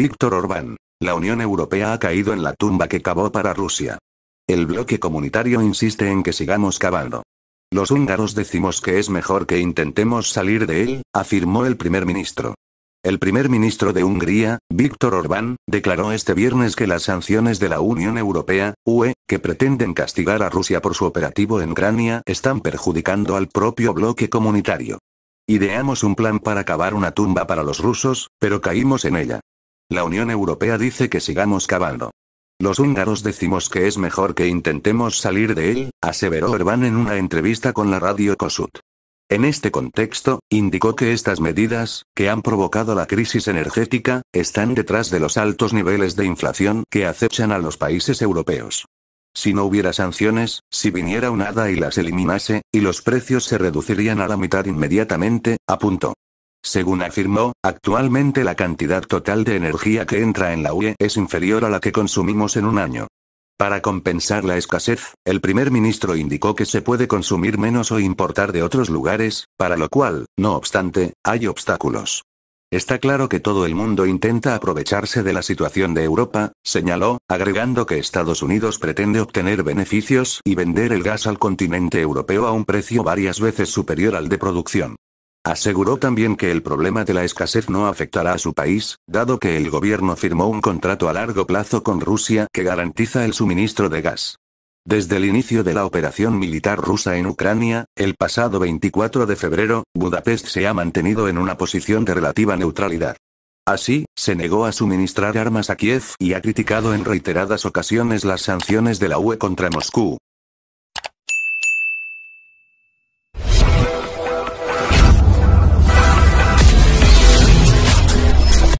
Víctor Orbán. La Unión Europea ha caído en la tumba que cavó para Rusia. El bloque comunitario insiste en que sigamos cavando. Los húngaros decimos que es mejor que intentemos salir de él, afirmó el primer ministro. El primer ministro de Hungría, Víctor Orbán, declaró este viernes que las sanciones de la Unión Europea, UE, que pretenden castigar a Rusia por su operativo en Ucrania, están perjudicando al propio bloque comunitario. Ideamos un plan para cavar una tumba para los rusos, pero caímos en ella. La Unión Europea dice que sigamos cavando. Los húngaros decimos que es mejor que intentemos salir de él, aseveró Orbán en una entrevista con la radio Kossuth. En este contexto, indicó que estas medidas, que han provocado la crisis energética, están detrás de los altos niveles de inflación que acechan a los países europeos. Si no hubiera sanciones, si viniera un hada y las eliminase, y los precios se reducirían a la mitad inmediatamente, apuntó. Según afirmó, actualmente la cantidad total de energía que entra en la UE es inferior a la que consumimos en un año. Para compensar la escasez, el primer ministro indicó que se puede consumir menos o importar de otros lugares, para lo cual, no obstante, hay obstáculos. Está claro que todo el mundo intenta aprovecharse de la situación de Europa, señaló, agregando que Estados Unidos pretende obtener beneficios y vender el gas al continente europeo a un precio varias veces superior al de producción. Aseguró también que el problema de la escasez no afectará a su país, dado que el gobierno firmó un contrato a largo plazo con Rusia que garantiza el suministro de gas. Desde el inicio de la operación militar rusa en Ucrania, el pasado 24 de febrero, Budapest se ha mantenido en una posición de relativa neutralidad. Así, se negó a suministrar armas a Kiev y ha criticado en reiteradas ocasiones las sanciones de la UE contra Moscú,